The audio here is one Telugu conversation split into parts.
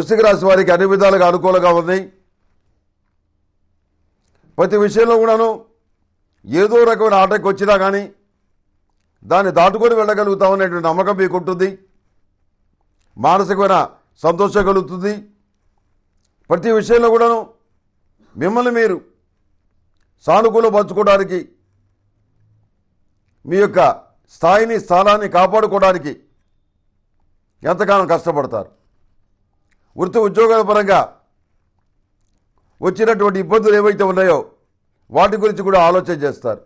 వృశ్చిక రాశి వారికి అన్ని విధాలుగా అనుకూలంగా ఉంది ప్రతి విషయంలో కూడాను ఏదో రకమైన ఆటకి వచ్చినా కానీ దాన్ని దాటుకొని వెళ్ళగలుగుతాం అనేటువంటి నమ్మకం మీకు ఉంటుంది మానసికమైన సంతోషం కలుగుతుంది ప్రతి విషయంలో కూడాను మిమ్మల్ని మీరు సానుకూల పంచుకోవడానికి మీ యొక్క స్థాయిని స్థానాన్ని కాపాడుకోవడానికి ఎంతగానో కష్టపడతారు వృత్తి ఉద్యోగాల పరంగా వచ్చినటువంటి ఇబ్బందులు ఏవైతే ఉన్నాయో వాటి గురించి కూడా ఆలోచన చేస్తారు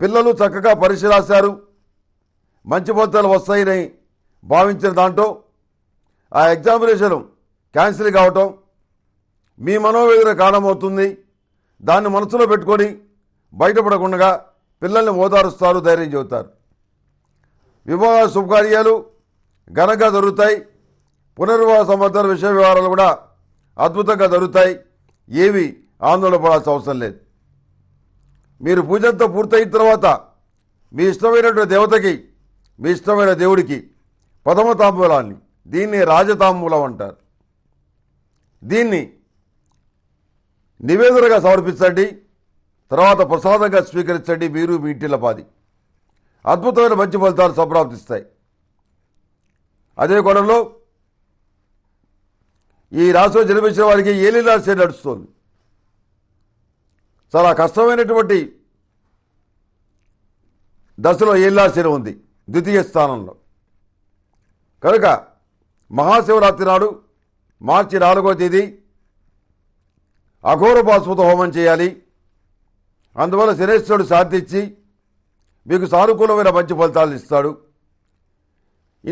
పిల్లలు చక్కగా పరీక్ష రాశారు మంచి ఫలితాలు వస్తాయని భావించిన దాంట్లో ఆ ఎగ్జామినేషన్ క్యాన్సిల్ కావటం మీ మనోవేదన కారణమవుతుంది దాన్ని మనసులో పెట్టుకొని బయటపడకుండా పిల్లల్ని ఓదారుస్తారు ధైర్యం చెబుతారు వివాహ శుభకార్యాలు ఘనంగా జరుగుతాయి పునర్వాస సంవత్సర విషయ వివరాలు కూడా అద్భుతంగా జరుగుతాయి ఏవి ఆందోళన అవసరం లేదు మీరు పూజంతో పూర్తయిన తర్వాత మీ ఇష్టమైనటువంటి దేవతకి మీ ఇష్టమైన దేవుడికి ప్రథమ తాంబూలాన్ని దీన్ని రాజతాంబూలం అంటారు దీన్ని నివేదనగా సమర్పించండి తర్వాత ప్రసాదంగా స్వీకరించండి మీరు మీ ఇంటిల పాది అద్భుతమైన మంచి ఫలితాలు సంప్రాప్తిస్తాయి అదే కొనలో ఈ రాశిలో జన్మించిన వారికి ఏలి రాశి నడుస్తుంది చాలా కష్టమైనటువంటి దశలో రాశి ఉంది ద్వితీయ స్థానంలో కనుక మహాశివరాత్రి నాడు మార్చి నాలుగో తేదీ అఘోర పాశ్వత హోమం చేయాలి అందువల్ల శనేశ్వరుడు శాంతించి మీకు సానుకూలమైన మంచి ఫలితాలు ఇస్తాడు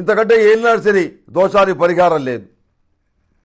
ఇంతకంటే ఏలినాడు సరి దోషానికి పరిహారం లేదు